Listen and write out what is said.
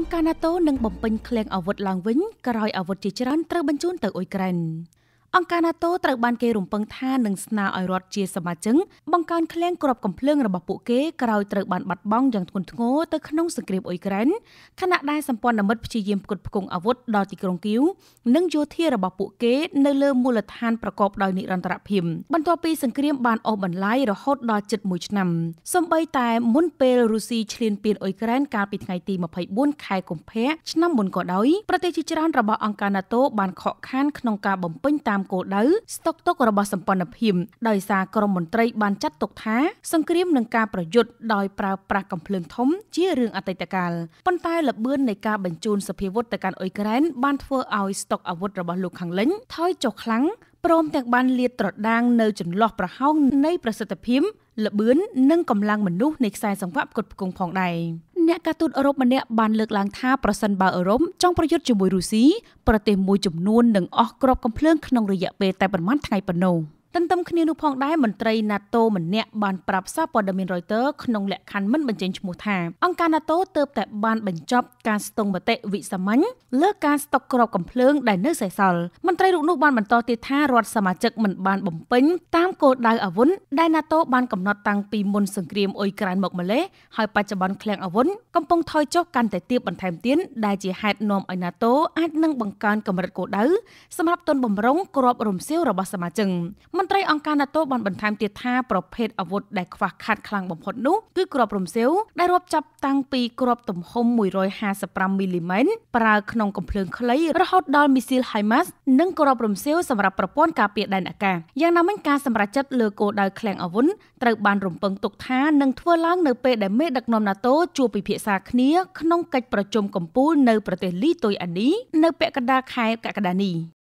អង្គការ NATO នឹងបំពេញឃ្លាំងអាវុធឡើងវិញក្រោយអាវុធជាច្រើនត្រូវបញ្ជូនទៅអ៊ុយក្រែនអង្គការ NATO ត្រូវបានគេរំពឹងថានឹងស្នើឲ្យរដ្ឋជា សមាជិកបង្កើនឃ្លាំងគ្រាប់កំភ្លើងរបស់ពួកគេក្រោយត្រូវបានបាត់បង់យ៉ាងធ្ងន់ធ្ងរទៅក្នុងសង្គ្រាមអ៊ុយក្រែនខណៈដែលសម្ព័ន្ធមិត្តព្យាយាមផ្គត់ផ្គង់អាវុធដល់ទីក្រុងគៀវនិងយោធារបស់ពួកគេ នៅលើមូលដ្ឋានប្រកបដោយនិរន្តរភាពបន្ទាប់ពីសង្គ្រាម បានអូសបន្លាយរហូតដល់ជិត1ឆ្នាំសម្បីតែមុនពេលរុស្ស៊ីឈ្លានពានអ៊ុយក្រែនកាលពីថ្ងៃទី24ខែកុម្ភៈឆ្នាំមុនក៏ដោយប្រទេសជាច្រើនរបស់អង្គការ NATO បាន ខក ខានក្នុងការបំពេញតាមគោលដៅស្តុកទុករបស់សម្ព័ន្ធភាពដោយសារក្រមមន្ត្រីបានចាត់ទុកថា សង្គ្រាមនឹងការប្រយុទ្ធដោយប្រើប្រាស់កំភ្លើងធំជារឿងអតីតកាលប៉ុន្តែលបឿននៃការបញ្ជូនសភាវុធទៅកាន់អ៊ុយក្រែនបានធ្វើឲ្យស្តុកអាវុធរបស់លោកខាងលិចថយចុះខ្លាំងព្រមទាំងបានលាតត្រដាងនៅចន្លោះប្រហោងនៃប្រសិទ្ធភាពលបឿននិងកម្លាំងមនុស្សនៃខ្សែសង្វាក់ផ្គត់ផ្គង់ផងដែរអ្នកការទូតអឺរ៉ុបម្នាក់បានលើកឡើងថាប្រសិនបើអឺរ៉ុបចង់ប្រយុទ្ធជាមួយរុស្ស៊ីប្រទេសមួយចំនួននឹងអស់គ្រាប់កាំភ្លើងក្នុងរយៈពេលតែប៉ុន្មានថ្ងៃប៉ុណ្ណោះ។ទន្ទឹមគ្នានោះផងដែរមន្ត្រី NATO ម្នាក់បានប្រាប់សារព័ត៌មាន Reuters ក្នុងលក្ខខណ្ឌមិនបញ្ចេញឈ្មោះថា អង្គការ NATO ទើបតែបានបញ្ចប់ការស្ទង់មតិវិសាមញ្ញលើការស្តុកគ្រាប់កំភ្លើងដែលនៅសេសសល់មន្ត្រីរូបនោះបានបន្តទៀតថារដ្ឋសមាជិកមិនបានបំពេញតាមគោលដៅអាវុធដែល NATO បានកំណត់តាំងពីមុនសង្គ្រាមអ៊ុយក្រែនមកម្លេះហើយបច្ចុប្បន្នឃ្លាំងអាវុធកំពុងថយចុះកាន់តែទាបបន្ថែមទៀតដែលជាហេតុនាំឲ្យ NATO អាចនឹងបង្កើនកម្រិតគោលដៅសម្រាប់ទុនបំរុងគ្រាប់រំសៀវរបស់សមាជិកមន្ន្ត្រីអង្គការ NATO បានបន្ថែមទៀតថាប្រភេទអាវុធដែលខ្វះខាតខ្លាំងបំផុតនោះគឺគ្រាប់រំសេវដែលរាប់ចាប់តាំងពីគ្រាប់ទំហំ155មីលីម៉ែត្រប្រើក្នុងកំភ្លើងខ្លីរហូតដល់មីស៊ីល HIMARS និងគ្រាប់រំសេវសម្រាប់ប្រព័ន្ធការពារដែនអាកាសយ៉ាងណាមិញការសម្រេចចិត្តលើគោលដៅឃ្លាំងអាវុធត្រូវបានរំពឹងទុកថានឹងធ្វើឡើងនៅពេលដែលមេដឹកនាំ NATO ជួបពិភាក្សាគ្នា ក្នុងកិច្ចប្រជុំកំពូលនៅប្រទេសលីទុយអានី នៅពាក់កណ្ដាលខែកក្កដានេះ